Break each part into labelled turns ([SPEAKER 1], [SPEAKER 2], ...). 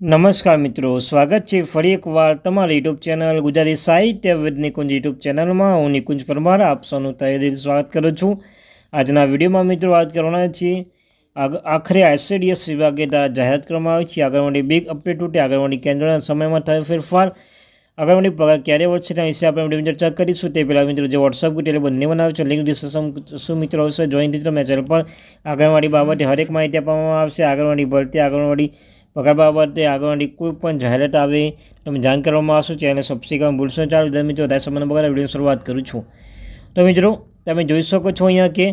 [SPEAKER 1] નમસ્કાર મિત્રો સ્વાગત છે ફરી એકવાર તમારી યુટ્યુબ ચેનલ ગુજરાતી સાહિત્ય વિદ નિકુંજ યુટ્યુબ ચેનલમાં હું નિકુંજ પરમાર આપ સૌનું તહેદીર સ્વાગત કરું છું આજના વિડીયોમાં મિત્રો વાત કરવાના છીએ આખરે આઈસીડીએસ વિભાગે દ્વારા જાહેરાત કરવામાં આવી છે આંગણવાડી બિગ અપડેટ તૂટી આંગણવાડી કેન્દ્રના સમયમાં થયો ફેરફાર આંગણવાડી પગાર ક્યારે વધશે તેના વિશે આપણે વિડીયો ચર્ચા કરીશું તે પહેલાં મિત્રો જે વોટ્સઅપ ગ્રુપ એટલે બંને બનાવે છે લિંક ડિસ્કશન શું મિત્રો હશે જોઈન મિત્રો તમે ચેનલ પર આંગણવાડી બાબતે હરેક માહિતી આપવામાં આવશે આંગણવાડી ભરતી આંગણવાડી પગાર બાબતે આગળની કોઈ પણ જાહેરાત આવે તમે જાણ કરવામાં આવશો ચેનલ સબસ્ક્રાઈબ કરવા ભૂલશો ચાલો વિદ્યાર્થી મિત્રો વધારે સમયના પગાર વિડીયો શરૂઆત કરું છું તો મિત્રો તમે જોઈ શકો છો અહીંયા કે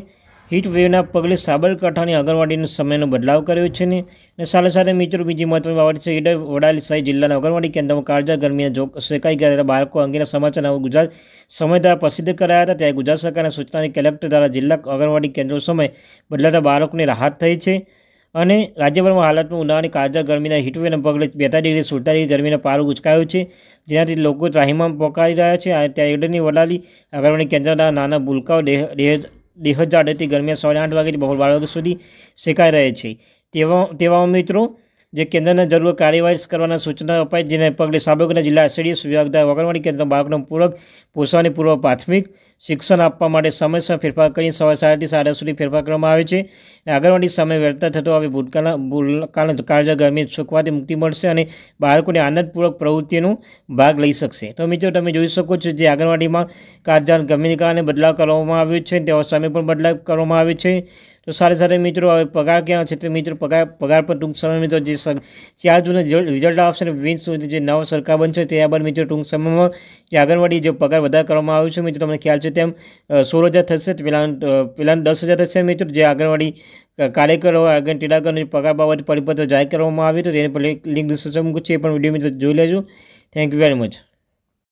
[SPEAKER 1] હીટ વેવના પગલે સાબરકાંઠાની આંગણવાડીનો સમયનો બદલાવ કર્યો છે ને અને સાથે સાથે મિત્રો બીજી મહત્વની બાબત છે ઈડર વડાલી સહિત જિલ્લાના આંગણવાડી કેન્દ્રમાં કાળજા ગરમીના જો શેકાઈ ગયા બાળકો અંગેના સમાચારના ગુજરાત સમય દ્વારા પ્રસિદ્ધ કરાયા હતા ત્યારે ગુજરાત સરકારના સૂચનાની કલેક્ટર દ્વારા જિલ્લા અગરવાડી કેન્દ્રો સમય બદલાતા બાળકોને રાહત થઈ છે અને રાજ્યભરમાં હાલતમાં ઉનાળાની કાળજા ગરમીના હીટવેના પગલે બેતા ડિગ્રી સુડતા ડિગ્રી ગરમીનો પારો ઉચકાયો છે જેનાથી લોકો ત્રાહીમાં પોકારી રહ્યા છે અને ત્યાં એડની વડાલી અગરવાણી કેન્દ્રના નાના ભૂલકાઓ દેહ દેહ જાડેથી ગરમીના સોળ આઠ વાગ્યાથી બહોળ બાળકો સુધી શેકાઈ રહે છે તેવા તેવા મિત્રો જે કેન્દ્રના જરૂર કાર્યવાહી કરવાના સૂચના અપાય જેને પગલે સાબરકાંઠા જિલ્લા એસડીએસ વિભાગ દ્વારા વગરવાડી કેન્દ્રના બાળકનો પૂરક પોષણની પૂર્વ પ્રાથમિક શિક્ષણ આપવા માટે સમયસર ફેરફાર કરી સવારે સાડાથી સાડા સુધી ફેરફાર કરવામાં આવે છે આંગણવાડી સમય વ્યર્થતા થતો આવી ભૂતકાળના ભૂલકાળ કાળજા ગરમી સુખવાથી મુક્તિ મળશે અને બાળકોને આનંદપૂર્વક પ્રવૃત્તિનો ભાગ લઈ શકશે તો મિત્રો તમે જોઈ શકો છો જે આંગણવાડીમાં કાળજાન ગરમીને કારણે બદલાવ કરવામાં આવ્યો છે તેવા સમય પણ બદલાવ કરવામાં આવ્યો છે તો સાથે સાથે મિત્રો હવે પગાર ક્યાં છે તે મિત્રો પગાર પગાર પર ટૂંક સમય મિત્રો જે ચાર જૂને રિઝલ્ટ આવશે અને વીસ સુધી જે નવા સરકાર બનશે ત્યારબાદ મિત્રો ટૂંક સમયમાં જે આંગણવાડી જે પગાર વધારે કરવામાં આવ્યો છે મિત્રો તમને ખ્યાલ છે છે તેમ સોળ હજાર થશે પેલાનું પેલાનું દસ હજાર થશે મિત્રો જે આંગણવાડી કાર્યકરો આગળ આંગણ પગાર બાબત પરિપત્ર જાહેર કરવામાં આવ્યું હતું તેની પર લિંક ડિસ્ક્રિપ્શન છે એ પણ વિડીયો મિત્રો જોઈ લેજો થેન્ક યુ વેરી મચ